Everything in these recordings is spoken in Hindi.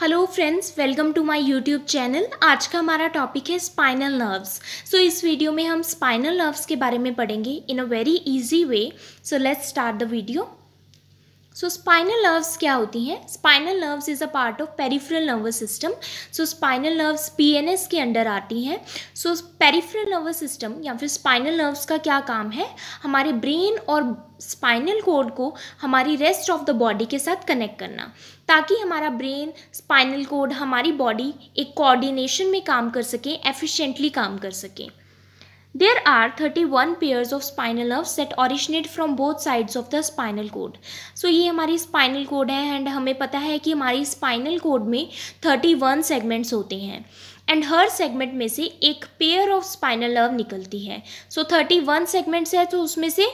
Hello friends welcome to my YouTube channel आज का हमारा टॉपिक है स्पाइनल नर्व्स सो इस वीडियो में हम स्पाइनल नर्व्स के बारे में पढ़ेंगे in a very easy way so let's start the video so spinal nerves क्या होती हैं spinal nerves is a part of peripheral nervous system so spinal nerves P के अंडर आती हैं सो पेरिफेरल नर्वस सिस्टम या फिर स्पाइनल नर्व्स का क्या काम है हमारे ब्रेन और स्पाइनल कोड को हमारी रेस्ट ऑफ द बॉडी के साथ कनेक्ट करना ताकि हमारा ब्रेन स्पाइनल कोड हमारी बॉडी एक कोऑर्डिनेशन में काम कर सके एफिशिएंटली काम कर सके are thirty one pairs of spinal nerves set originate from both sides of the spinal cord so ये हमारी स्पाइनल कोड है एंड हमें पता है कि हमारी स्पाइनल कोड में थर्टी वन सेगमेंट्स होते हैं एंड हर सेगमेंट में से एक पेयर ऑफ स्पाइनल नर्व निकलती है सो थर्टी वन सेगमेंट्स है तो उसमें से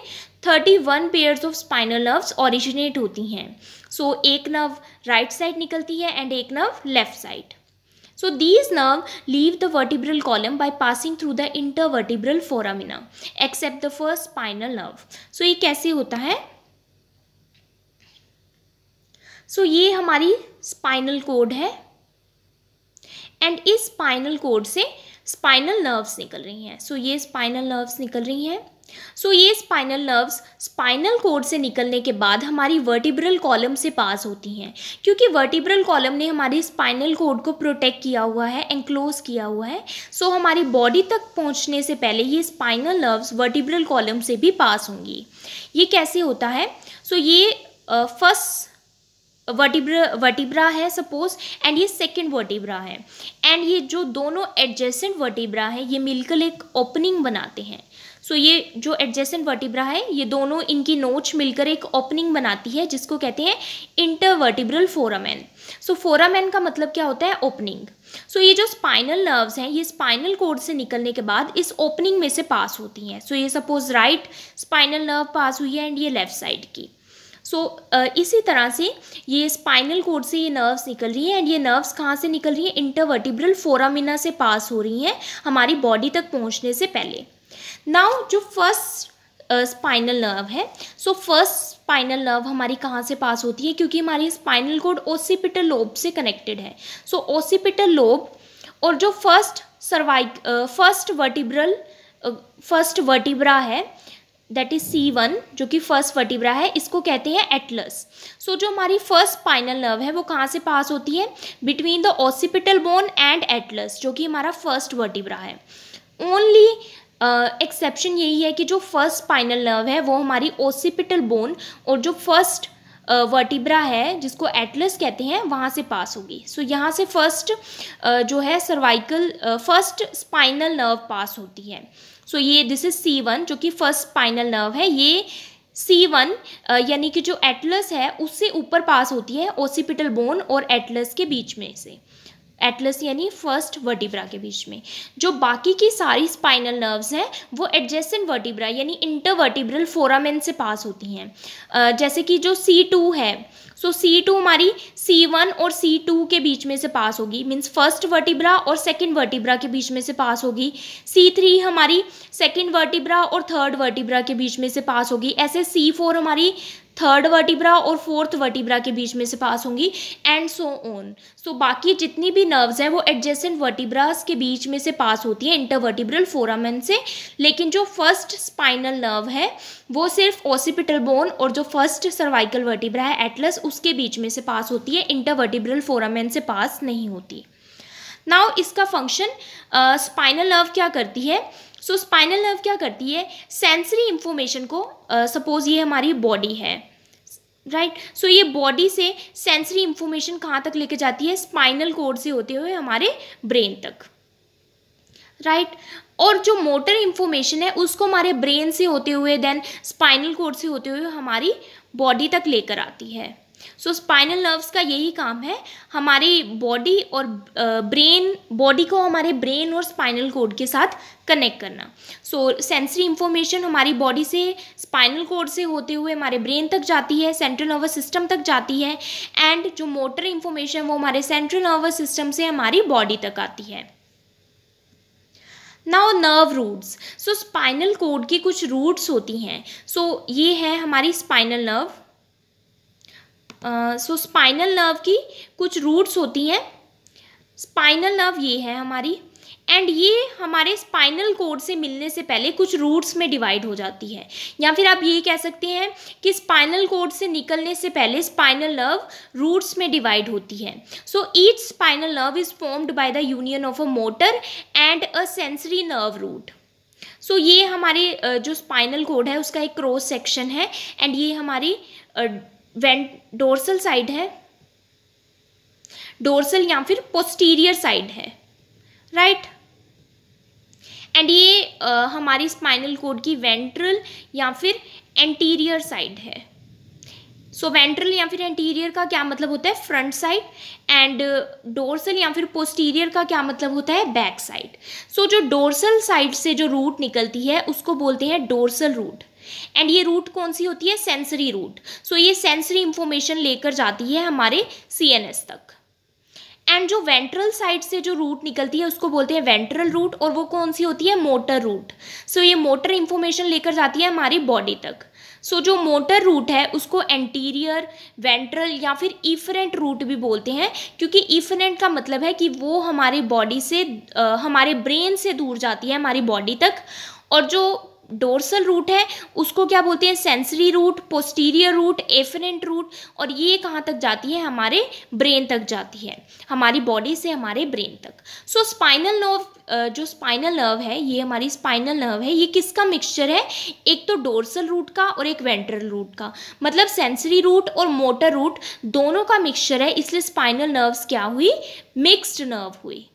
thirty one pairs of spinal nerves originate होती हैं सो so, एक नर्व राइट साइड निकलती है एंड एक nerve left side these nerve leave the vertebral column column passing through the intervertebral foramina except the first spinal nerve so ये कैसे होता है सो so, ये हमारी स्पाइनल कोड है एंड इस स्पाइनल कोड से स्पाइनल नर्व्स निकल रही हैं सो so, ये स्पाइनल नर्व्स निकल रही हैं सो so, ये स्पाइनल नर्व्स स्पाइनल कोड से निकलने के बाद हमारी वर्टिब्रल कॉलम से पास होती हैं क्योंकि वर्टिब्रल कॉलम ने हमारे स्पाइनल कोड को प्रोटेक्ट किया हुआ है एंक्लोज किया हुआ है सो so, हमारी बॉडी तक पहुंचने से पहले ये स्पाइनल नर्व्स वर्टिब्रल कॉलम से भी पास होंगी ये कैसे होता है सो so, ये फर्स्ट वर्टिब्रा वर्टिब्रा है सपोज एंड ये सेकेंड वर्टिब्रा है एंड ये जो दोनों एडजेसेंट वर्टिब्रा है ये मिलकर एक ओपनिंग बनाते हैं सो so, ये जो एडजेसेंट वर्टिब्रा है ये दोनों इनकी नोच मिलकर एक ओपनिंग बनाती है जिसको कहते हैं इंटरवर्टिब्रल फोरामैन सो फोरामैन का मतलब क्या होता है ओपनिंग सो so, ये जो स्पाइनल नर्व्स हैं ये स्पाइनल कोड से निकलने के बाद इस ओपनिंग में से पास होती हैं सो so, ये suppose right spinal nerve pass हुई है एंड ये लेफ्ट साइड की सो so, uh, इसी तरह से ये स्पाइनल कोड से ये नर्व्स निकल रही हैं एंड ये नर्व्स कहाँ से निकल रही हैं इंटरवर्टिब्रल फोरामिना से पास हो रही हैं हमारी बॉडी तक पहुँचने से पहले नाउ जो फर्स्ट स्पाइनल नर्व है सो फर्स्ट स्पाइनल नर्व हमारी कहाँ से पास होती है क्योंकि हमारी स्पाइनल कोड ओसीपिटल लोब से कनेक्टेड है सो ओसीपिटल लोब और जो first cervical first vertebral first vertebra है दैट इज सी वन जो कि फर्स्ट वर्टिब्रा है इसको कहते हैं एटलस सो जो हमारी फर्स्ट स्पाइनल नर्व है वो कहाँ से पास होती है between the occipital bone and atlas जो कि हमारा फर्स्ट वर्टिब्रा है ओनली एक्सेप्शन uh, यही है कि जो फर्स्ट स्पाइनल नर्व है वो हमारी ओसिपिटल बोन और जो फर्स्ट वर्टिब्रा uh, है जिसको एटलस कहते हैं वहाँ से पास होगी सो so, यहाँ से फर्स्ट uh, जो है cervical first spinal nerve pass होती है सो so, ये दिस इज सी वन जो कि फर्स्ट स्पाइनल नर्व है ये सी वन यानी कि जो एटलस है उससे ऊपर पास होती है ओसिपिटल बोन और एटलस के बीच में से एटलस यानी फर्स्ट वर्टिब्रा के बीच में जो बाकी की सारी स्पाइनल नर्व्स हैं वो एडजेसेंट वर्टिब्रा यानी इंटरवर्टिब्रल फोरामेन से पास होती हैं जैसे कि जो सी टू है सो सी टू हमारी सी वन और सी टू के बीच में से पास होगी मीन्स फर्स्ट वर्टिब्रा और सेकेंड वर्टिब्रा के बीच में से पास होगी सी थ्री हमारी सेकेंड वर्टिब्रा और थर्ड वर्टिब्रा के बीच में से पास होगी ऐसे सी फोर हमारी थर्ड वर्टिब्रा और फोर्थ वर्टिब्रा के बीच में से पास होंगी एंड सो ऑन सो बाकी जितनी भी नर्व्स हैं वो एडजेसेंट वर्टिब्रास के बीच में से पास होती है इंटरवर्टिब्रल फोरामेन से लेकिन जो फर्स्ट स्पाइनल नर्व है वो सिर्फ ओसिपिटल बोन और जो फर्स्ट सर्वाइकल वर्टिब्रा है एटलस उसके बीच में से पास होती है इंटरवर्टिब्रल फोरामेन से पास नहीं होती नाउ इसका फंक्शन स्पाइनल नर्व क्या करती है सो स्पाइनल नर्व क्या करती है सेंसरी इंफॉर्मेशन को सपोज uh, ये हमारी बॉडी है राइट right? सो so, ये बॉडी से सेंसरी इंफॉर्मेशन कहाँ तक लेके जाती है स्पाइनल कोड से होते हुए हमारे ब्रेन तक राइट right? और जो मोटर इंफॉर्मेशन है उसको हमारे ब्रेन से होते हुए देन स्पाइनल कोड से होते हुए हमारी बॉडी तक लेकर आती है सो स्पाइनल नर्व्स का यही काम है हमारी बॉडी और ब्रेन बॉडी को हमारे ब्रेन और स्पाइनल कोड के साथ कनेक्ट करना सो सेंसरी इंफॉर्मेशन हमारी बॉडी से स्पाइनल कोड से होते हुए हमारे ब्रेन तक जाती है सेंट्रल नर्वस सिस्टम तक जाती है एंड जो मोटर इंफॉर्मेशन वो हमारे सेंट्रल नर्वस सिस्टम से हमारी बॉडी तक आती है now nerve roots so spinal cord की कुछ रूट्स होती हैं सो so, ये है हमारी spinal nerve so spinal nerve की कुछ रूट्स होती हैं स्पाइनल नर्व ये है हमारी एंड ये हमारे स्पाइनल कोड से मिलने से पहले कुछ रूट्स में डिवाइड हो जाती है या फिर आप ये कह सकते हैं कि स्पाइनल कोड से निकलने से पहले स्पाइनल नर्व रूट्स में डिवाइड होती है so each spinal nerve is formed by the union of a motor and a sensory nerve root so ये हमारे जो स्पाइनल कोड है उसका एक क्रॉस सेक्शन है एंड ये हमारी वेंट डोरसल साइड है डोरसल या फिर पोस्टीरियर साइड है राइट right? एंड ये आ, हमारी स्पाइनल कोड की वेंट्रल या फिर एंटीरियर साइड है सो so, वेंट्रल या फिर एंटीरियर का क्या मतलब होता है फ्रंट साइड एंड डोरसल या फिर पोस्टीरियर का क्या मतलब होता है बैक साइड सो जो डोरसल साइड से जो रूट निकलती है उसको बोलते हैं डोरसल रूट एंड ये रूट कौन सी होती है सेंसरी रूट सो ये सेंसरी इंफॉर्मेशन लेकर जाती है हमारे सी तक एंड जो वेंट्रल साइड से जो रूट निकलती है उसको बोलते हैं वेंट्रल रूट और वो कौन सी होती है मोटर रूट सो ये मोटर इंफॉर्मेशन लेकर जाती है हमारी बॉडी तक सो so, जो मोटर रूट है उसको एंटीरियर वेंट्रल या फिर इफरेंट रूट भी बोलते हैं क्योंकि इफरेंट का मतलब है कि वो हमारे बॉडी से आ, हमारे ब्रेन से दूर जाती है हमारी बॉडी तक और जो डोर्सल रूट है उसको क्या बोलते हैं sensory root posterior root afferent root और ये कहाँ तक जाती है हमारे ब्रेन तक जाती है हमारी बॉडी से हमारे ब्रेन तक सो स्पाइनल नर्व जो स्पाइनल नर्व है ये हमारी स्पाइनल नर्व है ये किसका मिक्सचर है एक तो डोर्सल रूट का और एक वेंट्रल रूट का मतलब सेंसरी रूट और मोटर रूट दोनों का मिक्सचर है इसलिए स्पाइनल नर्व्स क्या हुई मिक्स्ड नर्व हुई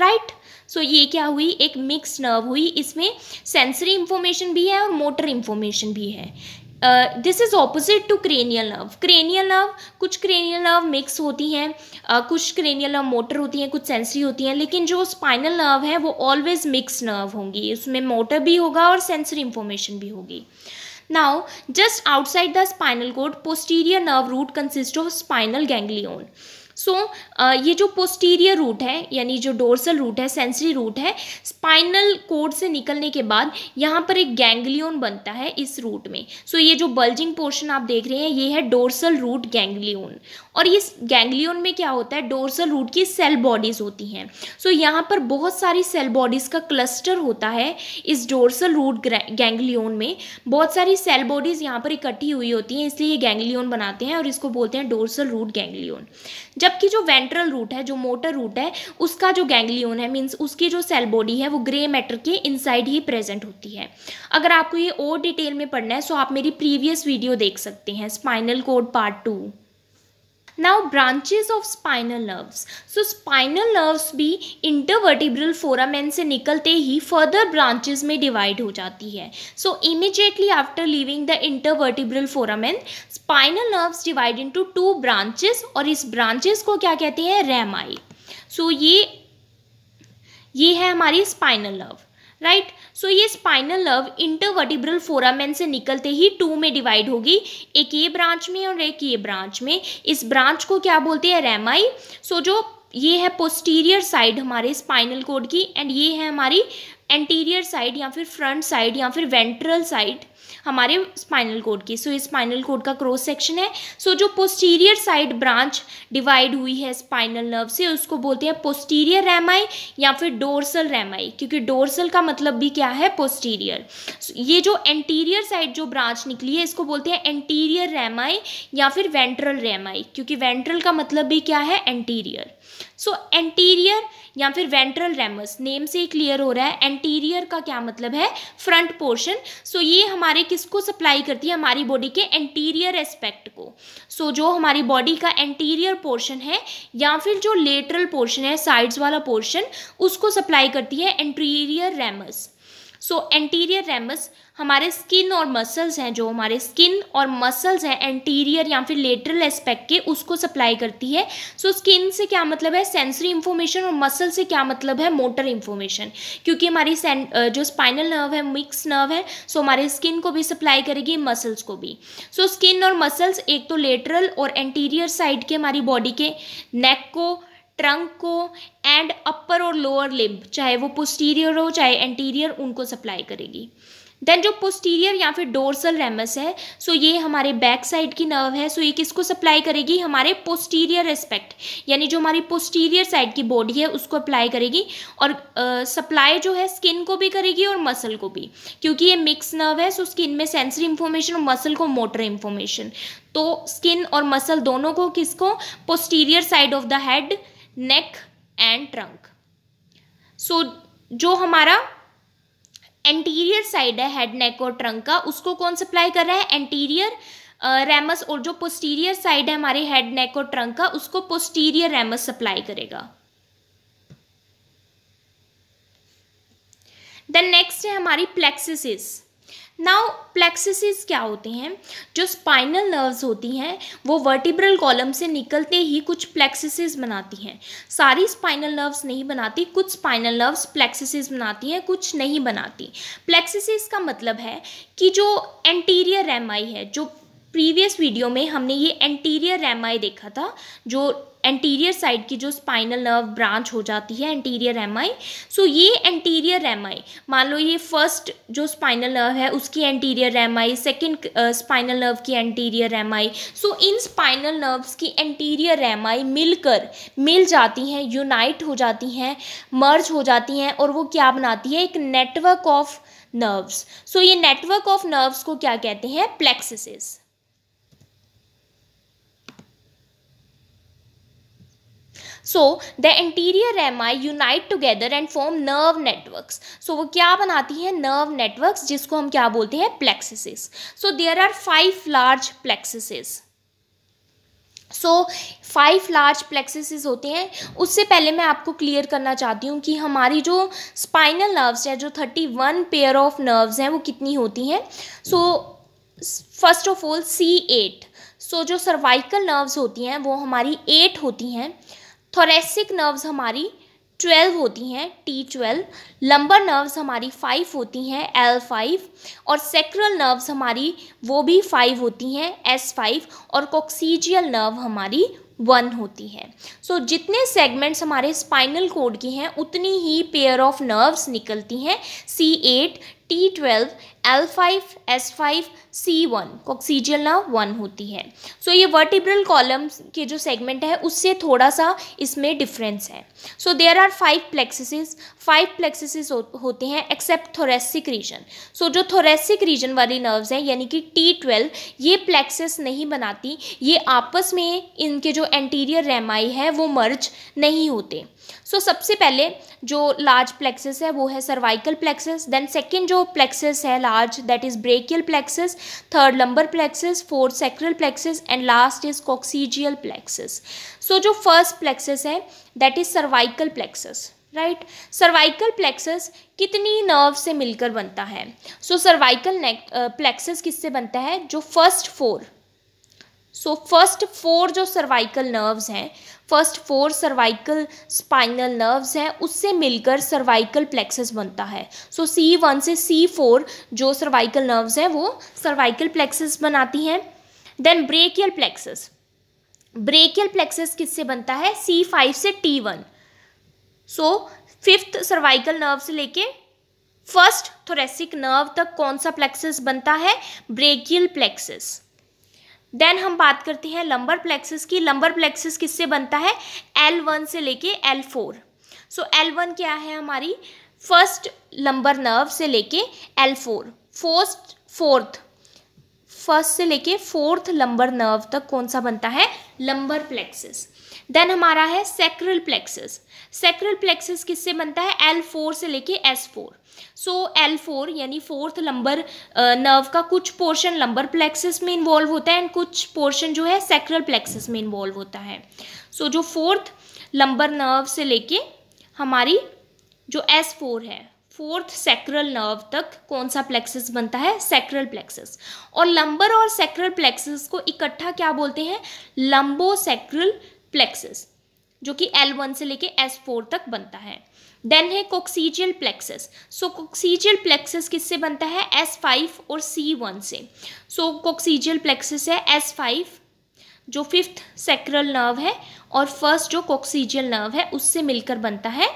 राइट right? सो so, ये क्या हुई एक मिक्स नर्व हुई इसमें सेंसरी इंफॉर्मेशन भी है और मोटर इंफॉर्मेशन भी है this is opposite to cranial nerve cranial nerve कुछ क्रेनियल नर्व मिक्स होती हैं uh, कुछ क्रेनियल नर्व मोटर होती हैं कुछ सेंसरी होती हैं लेकिन जो स्पाइनल नर्व है वो ऑलवेज मिक्स नर्व होंगी उसमें मोटर भी होगा और सेंसरी इंफॉर्मेशन भी होगी now just outside the spinal cord posterior nerve root consist of spinal ganglion so so, uh, ये जो पोस्टीरियर रूट है यानी जो डोर्सल रूट है सेंसरी रूट है स्पाइनल कोड से निकलने के बाद यहाँ पर एक गैंगलियन बनता है इस रूट में सो so, ये जो बल्जिंग पोर्शन आप देख रहे हैं ये है डोर्सल रूट गैंगलियन और ये गैंगलियन में क्या होता है डोर्सल रूट की सेल बॉडीज़ होती हैं सो so, यहाँ पर बहुत सारी सेल बॉडीज़ का क्लस्टर होता है इस डोर्सल रूट गैंगलियन में बहुत सारी सेल बॉडीज़ यहाँ पर इकट्ठी हुई होती हैं इसलिए ये गैंगलियन बनाते हैं और इसको बोलते हैं डोर्सल रूट गैंगलियन जबकि जो वेंट्रल रूट है जो मोटर रूट है उसका जो गैंग्लियोन है मीन्स उसकी जो सेल बॉडी है वो ग्रे मैटर के इनसाइड ही प्रेजेंट होती है अगर आपको ये और डिटेल में पढ़ना है सो तो आप मेरी प्रीवियस वीडियो देख सकते हैं spinal cord part two now branches of spinal nerves so spinal nerves भी इंटरवर्टिब्रल फोरामेन से निकलते ही फर्दर ब्रांचेस में डिवाइड हो जाती है so immediately after leaving the intervertebral foramen spinal nerves divide into two branches और इस ब्रांचेस को क्या कहते हैं रेम आई सो ये ये है हमारी स्पाइनल नर्व राइट सो ये स्पाइनल नर्व इंटरवर्टिब्रल फोरामेन से निकलते ही टू में डिवाइड होगी एक ये ब्रांच में और एक ये ब्रांच में इस ब्रांच को क्या बोलते हैं रेमाई सो जो ये है पोस्टीरियर साइड हमारे स्पाइनल कोड की एंड ये है हमारी एंटीरियर साइड या फिर फ्रंट साइड या फिर वेंट्रल साइड हमारे स्पाइनल कोड की सो so, ये स्पाइनल कोड का क्रॉस सेक्शन है सो so, जो पोस्टीरियर साइड ब्रांच डिवाइड हुई है स्पाइनल नर्व से उसको बोलते हैं पोस्टीरियर रेमाई या फिर डोरसल रेमाई क्योंकि डोरसल का मतलब भी क्या है पोस्टीरियर so, ये जो एंटीरियर साइड जो ब्रांच निकली है इसको बोलते हैं एंटीरियर रेमाई या फिर वेंट्रल रेमाई क्योंकि वेंट्रल का मतलब भी क्या है एंटीरियर सो so, एंटीरियर या फिर वेंट्रल रेमस नेम से क्लियर हो रहा है एंटीरियर का क्या मतलब है फ्रंट पोर्शन सो ये हमारे किसको सप्लाई करती है हमारी बॉडी के एंटीरियर एस्पेक्ट को सो so, जो हमारी बॉडी का एंटीरियर पोर्शन है या फिर जो लेटरल पोर्शन है साइड्स वाला पोर्शन उसको सप्लाई करती है anterior ramus so anterior ramus हमारे स्किन और मसल्स हैं जो हमारे स्किन और मसल्स हैं एंटीरियर या फिर लेटरल एस्पेक्ट के उसको सप्लाई करती है सो so, स्किन से क्या मतलब है सेंसरी इन्फॉर्मेशन और मसल से क्या मतलब है मोटर इन्फॉर्मेशन क्योंकि हमारी जो स्पाइनल नर्व है मिक्स नर्व है सो हमारे स्किन को भी सप्लाई करेगी मसल्स को भी सो so, स्किन और मसल्स एक तो लेटरल और एंटीरियर साइड के हमारी बॉडी के नेक को ट्रंक को एंड अपर और लोअर लिम्ब चाहे वो पोस्टीरियर हो चाहे एंटीरियर उनको सप्लाई करेगी देन जो पोस्टीरियर या फिर डोरसल रेमस है सो ये हमारे बैक साइड की नर्व है सो ये किसको सप्लाई करेगी हमारे पोस्टीरियर एस्पेक्ट यानी जो हमारी पोस्टीरियर साइड की बॉडी है उसको अप्लाई करेगी और सप्लाई जो है स्किन को भी करेगी और मसल को भी क्योंकि ये मिक्स नर्व है सो स्किन में सेंसरी इन्फॉर्मेशन और मसल को मोटर इन्फॉर्मेशन तो स्किन और मसल दोनों को किसको posterior side of the head neck and trunk so जो हमारा एंटीरियर साइड है हेड नेक और ट्रंक का उसको कौन सप्लाई कर रहा है एंटीरियर रैमस और जो पोस्टीरियर साइड है हमारे हेड नेक और ट्रंक का उसको पोस्टीरियर रैमस सप्लाई करेगा देन नेक्स्ट है हमारी प्लेक्सिस नाउ प्लेक्सिस क्या होते हैं जो स्पाइनल नर्व्स होती हैं वो वर्टिब्रल कॉलम से निकलते ही कुछ प्लेक्सिस बनाती हैं सारी स्पाइनल नर्व्स नहीं बनाती कुछ स्पाइनल नर्व्स प्लेक्सिस बनाती हैं कुछ नहीं बनाती प्लेक्सिस का मतलब है कि जो एंटीरियर एम है जो प्रीवियस वीडियो में हमने ये एंटीरियर रेमाई देखा था जो एंटीरियर साइड की जो स्पाइनल नर्व ब्रांच हो जाती है एंटीरियर एमआई सो ये एंटीरियर एमआई मान लो ये फर्स्ट जो स्पाइनल नर्व है उसकी anterior rami second spinal nerve की एंटीरियर एमआई सो इन स्पाइनल नर्व्स की एंटीरियर एमआई मिलकर मिल जाती हैं यूनाइट हो जाती हैं मर्ज हो जाती हैं और वो क्या बनाती है एक नेटवर्क ऑफ नर्व्स सो ये नेटवर्क ऑफ नर्व्स को क्या कहते हैं प्लेक्सिस सो द एंटीरियर आई unite together and form nerve networks so वो क्या बनाती हैं नर्व नेटवर्क्स जिसको हम क्या बोलते हैं plexus so there are five large plexus so five large plexus होते हैं उससे पहले मैं आपको क्लियर करना चाहती हूँ कि हमारी जो स्पाइनल नर्व्स हैं जो thirty one pair of nerves हैं वो कितनी होती हैं so first of all C eight so जो सर्वाइकल नर्व्स होती हैं वो हमारी एट होती हैं थोरेसिक नर्व्स हमारी ट्वेल्व होती हैं टी ट्वेल्व लंबर नर्व्स हमारी फाइव होती हैं एल फाइव और सेक्रल नर्व्स हमारी वो भी फाइव होती हैं एस फाइव और कोक्सीजियल नर्व हमारी वन होती है सो so, जितने सेगमेंट्स हमारे स्पाइनल कोड की हैं उतनी ही पेयर ऑफ नर्व्स निकलती हैं C eight T twelve L five S five C one coccygeal ना वन होती है सो so, ये वर्टिब्रल कॉलम के जो सेगमेंट है उससे थोड़ा सा इसमें डिफरेंस है so there are five plexus five plexus होते हैं एक्सेप्ट थोरेसिक रीजन सो जो थोरेसिक रीजन वाली नर्व्स हैं यानी कि टी ट्वेल्व ये प्लेक्सिस नहीं बनाती ये आपस में इनके जो एंटीरियर रेमाई है वो मर्ज नहीं होते सो so, सबसे पहले जो लार्ज प्लेक्सस है वो है सर्वाइकल प्लेक्सस देन सेकेंड जो प्लेक्सस है large that is brachial plexus third lumbar plexus fourth sacral plexus and last is coccygeal plexus so जो फर्स्ट प्लेक्सस है that is cervical plexus right cervical plexus कितनी नर्व से मिलकर बनता है सो सर्वाइकल नेक प्लेक्सस किससे बनता है जो first four so first four जो सर्वाइकल नर्व्स हैं first four cervical spinal nerves हैं उससे मिलकर सर्वाइकल प्लेक्सस बनता है सो सी वन से सी फोर जो सर्वाइकल नर्व्स हैं वो सर्वाइकल प्लेक्सस बनाती हैं then brachial plexus brachial plexus किससे बनता है सी फाइव से T one so fifth cervical nerve से लेके फर्स्ट थोरेसिक नर्व तक कौन सा प्लेक्सस बनता है ब्रेकियल प्लेक्सस देन हम बात करते हैं लंबर प्लेक्सिस की लंबर प्लेक्सिस किससे बनता है एल वन से लेके L four so L one क्या है हमारी फर्स्ट लंबर नर्व से लेके L four first fourth first से लेके फोर्थ लंबर नर्व तक कौन सा बनता है लंबर प्लेक्सिस देन हमारा है सेक्रल प्लेक्सस सेक्रल प्लेक्सस किससे बनता है एल फोर से लेके S four so L four यानी फोर्थ लंबर नर्व का कुछ पोर्शन लंबर प्लेक्सस में इन्वॉल्व होता है एंड कुछ पोर्शन जो है सेक्रल प्लेक्सस में इन्वॉल्व होता है सो so, जो फोर्थ लंबर नर्व से लेके हमारी जो एस फोर है फोर्थ सेक्रल नर्व तक कौन सा प्लेक्सस बनता है सेक्रल प्लेक्सस और लंबर और सेक्रल प्लेक्सस को इकट्ठा क्या बोलते हैं लंबो सेक्रल प्लेक्सिस जो कि L1 से लेके S4 तक बनता है देन है कोक्सीजियल प्लेक्सिस सो कोक्सीजियल प्लेक्सिस किससे बनता है S5 और C1 से सो कोक्सीजियल प्लेक्सिस है S5 जो फिफ्थ सेक्रल नर्व है और फर्स्ट जो कोक्सीजियल नर्व है उससे मिलकर बनता है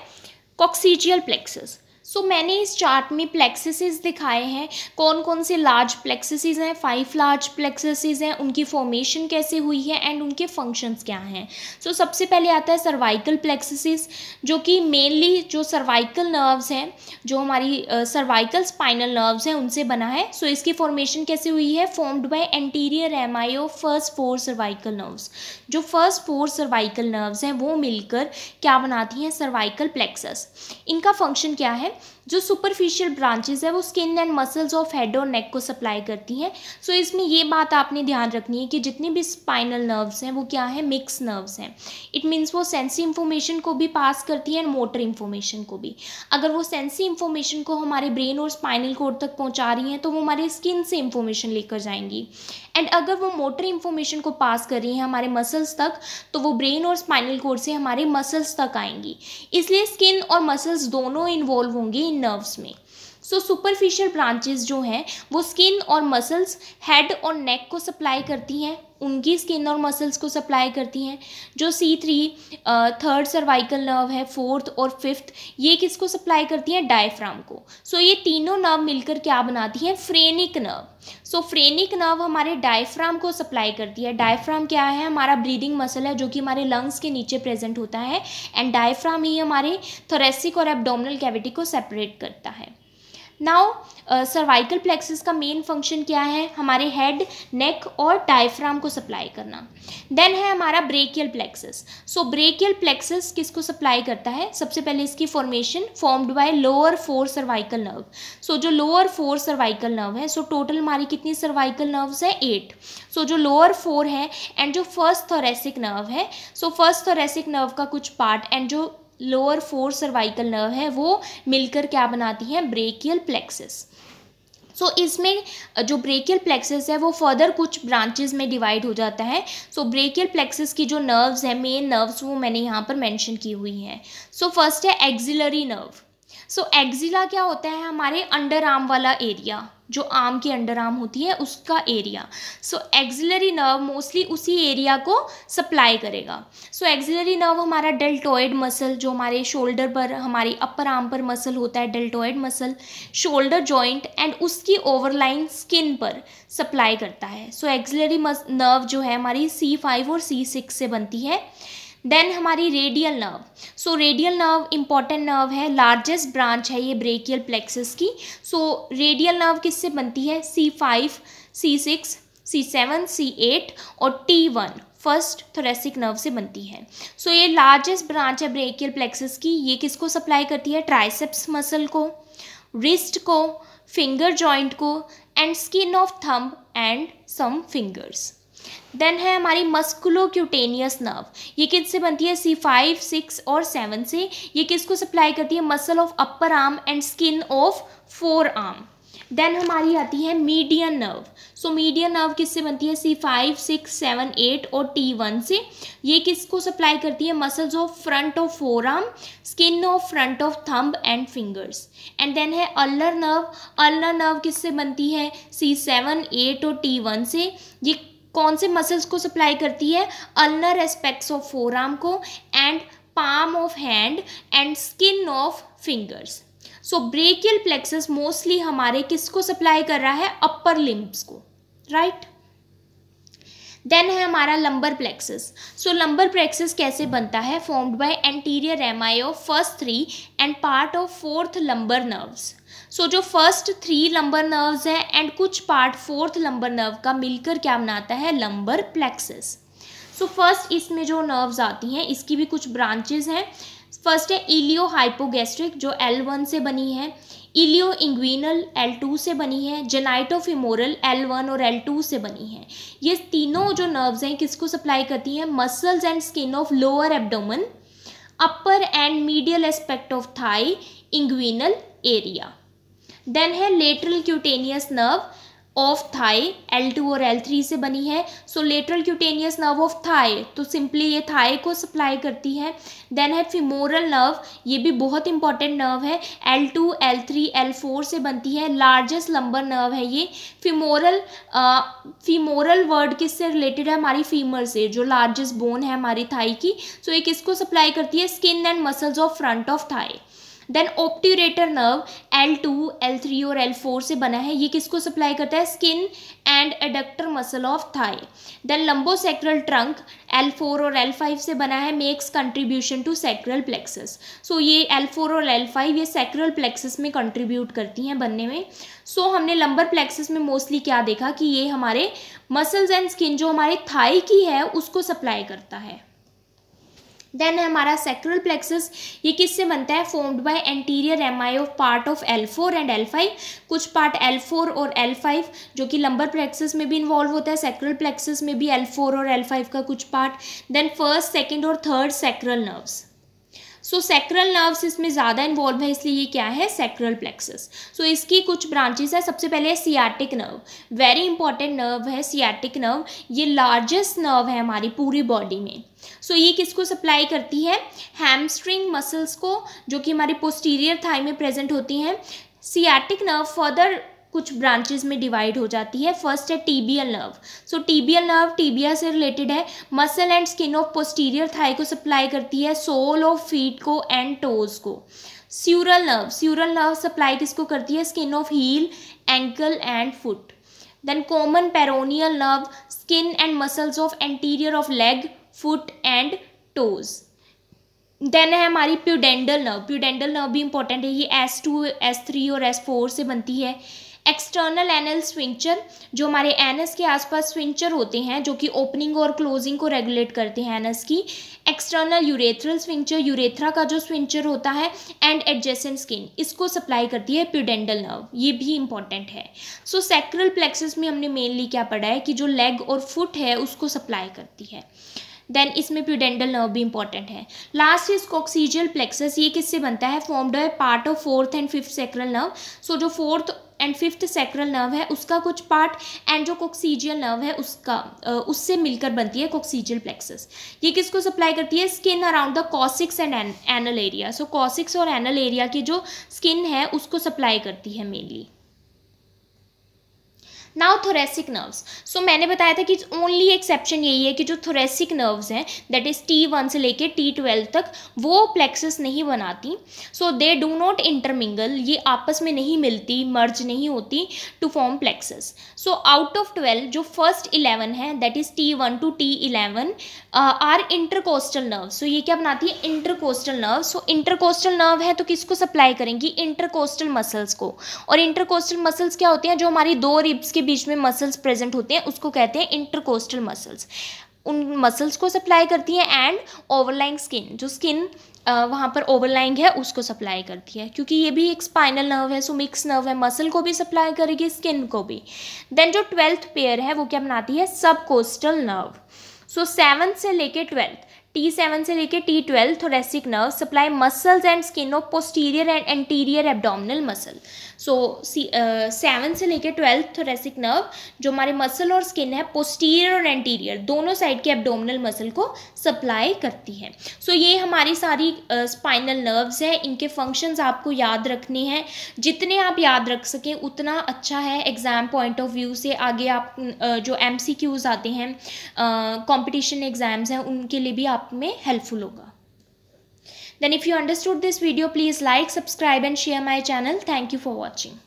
कोक्सीजियल प्लेक्सिस सो so, मैंने इस चार्ट में प्लेक्सिस दिखाए हैं कौन कौन से लार्ज प्लेक्सिस हैं फाइव लार्ज प्लेक्सिस हैं उनकी फॉर्मेशन कैसे हुई है एंड उनके फंक्शंस क्या हैं सो so, सबसे पहले आता है सर्वाइकल प्लेक्सिस जो कि मेनली जो सर्वाइकल नर्व्स हैं जो हमारी सर्वाइकल स्पाइनल नर्व्स हैं उनसे बना है सो so, इसकी फॉर्मेशन कैसे हुई है formed by anterior M rami of first four cervical nerves जो फर्स्ट फोर सर्वाइकल नर्व्स हैं वो मिलकर क्या बनाती हैं सर्वाइकल प्लेक्सस इनका फंक्शन क्या है life. जो सुपरफिशियल ब्रांचेज है वो skin and muscles of head और नेक को सप्लाई करती हैं सो so, इसमें ये बात आपने ध्यान रखनी है कि जितने भी स्पाइनल नर्व्स हैं वो क्या है मिक्स नर्व्स हैं इट मीन्स वो सेंसी इन्फॉर्मेशन को भी पास करती है एंड मोटर इन्फॉर्मेशन को भी अगर वो सेंसी इन्फॉर्मेशन को हमारे ब्रेन और स्पाइनल कोड तक पहुँचा रही हैं तो वो हमारे स्किन से इन्फॉर्मेशन लेकर जाएंगी एंड अगर वो मोटर इन्फॉर्मेशन को पास कर रही हैं हमारे मसल्स तक तो वो ब्रेन और स्पाइनल कोड से हमारे मसल्स तक आएंगी इसलिए स्किन और मसल्स दोनों इन्वॉल्व होंगे इन Nerves me. So superficial branches जो हैं वो स्किन और मसल्स हेड और नेक को सप्लाई करती हैं उनकी स्किन और मसल्स को सप्लाई करती हैं जो C three third cervical nerve है फोर्थ और फिफ्थ ये किसको सप्लाई करती हैं डायफ्राम को सो so, ये तीनों नर्व मिलकर क्या बनाती हैं phrenic nerve so phrenic nerve हमारे डायफ्राम को सप्लाई करती है डायफ्राम क्या है हमारा ब्रीदिंग मसल है जो कि हमारे लंग्स के नीचे प्रेजेंट होता है एंड डायफ्राम ही हमारे थोरेसिक और एबडोमिनल कैविटी को सेपरेट करता है नाउ सर्वाइकल प्लेक्सिस का मेन फंक्शन क्या है हमारे हेड नेक और डायफ्राम को सप्लाई करना देन है हमारा brachial plexus so brachial plexus किसको सप्लाई करता है सबसे पहले इसकी formation formed by lower four cervical nerve so जो लोअर फोर सर्वाइकल नर्व है सो टोटल हमारी कितनी सर्वाइकल नर्व्स है एट सो जो लोअर फोर है एंड जो फर्स्ट थोरेसिक नर्व है सो फर्स्ट थोरेसिक नर्व का कुछ पार्ट एंड जो लोअर फोर सर्वाइकल नर्व है वो मिलकर क्या बनाती हैं ब्रेकियल प्लेक्सिस सो so, इसमें जो ब्रेकियल प्लेक्सिस है वो फर्दर कुछ ब्रांचेस में डिवाइड हो जाता है सो ब्रेकियल प्लेक्सिस की जो नर्व्स हैं मेन नर्व्स वो मैंने यहाँ पर मेंशन की हुई हैं सो फर्स्ट है axillary nerve so so, axilla क्या होता है हमारे अंडर आर्म वाला एरिया जो आर्म की अंडर आर्म होती है उसका area so axillary nerve mostly उसी एरिया को सप्लाई करेगा सो एक्जिलरी नर्व हमारा डेल्टोइड मसल जो हमारे शोल्डर पर हमारी अपर आर्म पर मसल होता है deltoid muscle shoulder joint and उसकी ओवरलाइन स्किन पर सप्लाई करता है सो एक्जिलरी नर्व जो है हमारी सी फाइव और सी सिक्स से बनती है देन हमारी radial nerve so radial nerve important nerve है लार्जेस्ट ब्रांच है ये ब्रेकियल प्लेक्सस की सो रेडियल नर्व किससे बनती है C five C six C seven C eight और T one first thoracic nerve से बनती है सो so, ये लार्जेस्ट ब्रांच है ब्रेकियल प्लेक्सस की ये किसको सप्लाई करती है ट्राइसेप्स मसल को रिस्ट को फिंगर जॉइंट को and skin of thumb and some fingers then है हमारी मस्कुलोक्यूटेनियस नर्व ये किससे बनती है सी फाइव सिक्स और सेवन से ये किसको सप्लाई करती है muscle of upper arm and skin of four arm then हमारी आती है median nerve so median nerve किससे बनती है C five six seven eight और टी वन से ये किसको सप्लाई करती है muscles of front of four arm skin of front of thumb and fingers and then है अल्लर नर्व अल्लर नर्व किससे बनती है सी सेवन एट और टी वन से ये कौन से मसल्स को सप्लाई करती है अल्नर एस्पेक्ट्स ऑफ फोराम को and palm of hand and skin of fingers so brachial plexus mostly हमारे किसको सप्लाई कर रहा है अपर लिम्ब्स को राइट right? देन है हमारा lumbar plexus so lumbar plexus कैसे बनता है formed by anterior M I of first three and part of fourth lumbar nerves so so, जो फर्स्ट थ्री लंबर नर्व्स हैं एंड कुछ पार्ट फोर्थ लंबर नर्व का मिलकर क्या बनाता है लंबर प्लेक्सस सो फर्स्ट इसमें जो नर्व्स आती हैं इसकी भी कुछ ब्रांचेज हैं फर्स्ट है इलियो हाइपोगेस्ट्रिक जो एल वन से बनी है इलियो इंग्विनल एल टू से बनी है जेनाइटोफिमोरल एल वन और एल टू से बनी है ये तीनों जो नर्व्स हैं किसको सप्लाई करती हैं muscles and skin of lower abdomen upper and medial aspect of thigh inguinal area then है lateral cutaneous nerve of thigh L2 और L3 से बनी है so lateral cutaneous nerve of thigh तो सिंपली ये थाई को सप्लाई करती है देन है फिमोरल नर्व ये भी बहुत इंपॉर्टेंट नर्व है L2, L3, L4 से बनती है लार्जेस्ट लंबर नर्व है ये फिमोरल फिमोरल वर्ड किससे रिलेटेड है हमारी फीमर से जो लार्जेस्ट बोन है हमारी थाई की सो so, ये किसको सप्लाई करती है skin and muscles of front of thigh then obturator nerve L two L three और एल फोर से बना है ये किसको सप्लाई करता है skin and adductor muscle of thigh then lumbosacral trunk L four और एल फाइव से बना है makes contribution to sacral plexus so ये एल फोर और एल फाइव ये सेक्रल प्लेक्सेस में कंट्रीब्यूट करती हैं बनने में सो so, हमने लंबर प्लेक्सेस में मोस्टली क्या देखा कि ये हमारे मसल्स एंड स्किन जो हमारे थाई की है उसको सप्लाई करता है देन है हमारा सेक्रल प्लेक्सस ये किससे बनता है formed by anterior M I of part of L four and L five कुछ पार्ट एल फोर और एल फाइव जो कि लंबर प्लेक्सस में भी इन्वॉल्व होता है सेक्रल प्लेक्सस में भी एल फोर और एल फाइव का कुछ पार्ट देन फर्स्ट सेकेंड और third sacral nerves so sacral nerves इसमें ज़्यादा इन्वॉल्व है इसलिए ये क्या है सेक्रल प्लेक्सस सो so, इसकी कुछ ब्रांचेस है सबसे पहले है sciatic nerve very important nerve है सियाटिक नर्व ये लार्जेस्ट नर्व है हमारी पूरी बॉडी में सो so, ये किसको सप्लाई करती है हैमस्ट्रिंग मसल्स को जो कि हमारी पोस्टीरियर थाई में प्रेजेंट होती हैं सियाटिक नर्व फर्दर कुछ ब्रांचेस में डिवाइड हो जाती है फर्स्ट है tibial nerve so tibial nerve tibia से रिलेटेड है muscle and skin of posterior thigh को सप्लाई करती है सोल ऑफ फीट को एंड टोज को sural nerve sural nerve supply किसको करती है skin of heel ankle and foot then common peroneal nerve skin and muscles of anterior of leg foot and toes then है हमारी प्यूडेंडल नर्व प्यूडेंडल नर्व भी इंपॉर्टेंट है ये एस टू एस थ्री और एस फोर से बनती है एक्सटर्नल एनल स्विंचर जो हमारे एनस के आसपास स्विंचर होते हैं जो कि ओपनिंग और क्लोजिंग को रेगुलेट करते हैं एनस की एक्सटर्नल यूरेथ्रल स्विंचर यूरेथ्रा का जो स्विंचर होता है एंड एडजेसेंट स्किन इसको सप्लाई करती है प्यूडेंडल नर्व ये भी इंपॉर्टेंट है सो सेक्रल प्लेक्सिस में हमने मेनली क्या पढ़ा है कि जो लेग और फुट है उसको सप्लाई करती है देन इसमें प्यूडेंडल नर्व भी इंपॉर्टेंट है लास्ट इज कॉक्सीजियल प्लेक्सस ये किससे बनता है फॉर्म्ड है part of fourth and fifth sacral nerve so जो fourth and fifth sacral nerve है उसका कुछ पार्ट एंड जो कोक्सीजियल नर्व है उसका उससे मिलकर बनती है कोक्सीजियल प्लेक्सस ये किसको सप्लाई करती है skin around the coccyx and anal area so coccyx और एनल एरिया की जो स्किन है उसको सप्लाई करती है mainly now thoracic nerves so मैंने बताया था कि ओनली एक्सेप्शन यही है कि जो थोरेसिक नर्व्स हैं दैट इज़ टी वन से लेके टी ट्वेल्व तक वो प्लेक्सस नहीं बनाती so they do not intermingle ये आपस में नहीं मिलती मर्ज नहीं होती to form plexus so out of twelve जो फर्स्ट इलेवन है that is T one to T eleven are intercostal nerve so ये क्या बनाती है intercostal nerve so intercostal nerve है तो किसको सप्लाई करेंगी इंटरकोस्टल मसल्स को और इंटरकोस्टल मसल्स क्या होते हैं जो हमारी दो रिब्स के बीच में मसल्स प्रेजेंट होते हैं उसको कहते हैं इंटरकोस्टल मसल्स उन मसल्स को सप्लाई करती है एंड ओवरलाइंग स्किन जो स्किन वहाँ पर ओवरलाइंग है उसको सप्लाई करती है क्योंकि ये भी एक स्पाइनल नर्व है सो मिक्स नर्व है मसल को भी सप्लाई करेगी स्किन को भी देन जो ट्वेल्थ पेयर है वो क्या बनाती है सब कोस्टल नर्व सो सेवन से लेके ट्वेल्थ टी सेवन से लेके T twelfth thoracic nerve supply muscles and skin of posterior and anterior abdominal muscle so seven uh, से लेकर ट्वेल्थ थोरेसिक नर्व जो हमारे मसल और स्किन है पोस्टीरियर और एंटीरियर दोनों साइड के एबडोमिनल मसल को सप्लाई करती है सो so, ये हमारी सारी स्पाइनल uh, नर्व्स हैं इनके फंक्शंस आपको याद रखने हैं जितने आप याद रख सकें उतना अच्छा है एग्ज़ाम पॉइंट ऑफ व्यू से आगे आप uh, जो एम आते हैं कॉम्पिटिशन uh, एग्ज़ाम्स हैं उनके लिए भी आप में हेल्पफुल होगा Then if you understood this video, please like, subscribe and share my channel. Thank you for watching.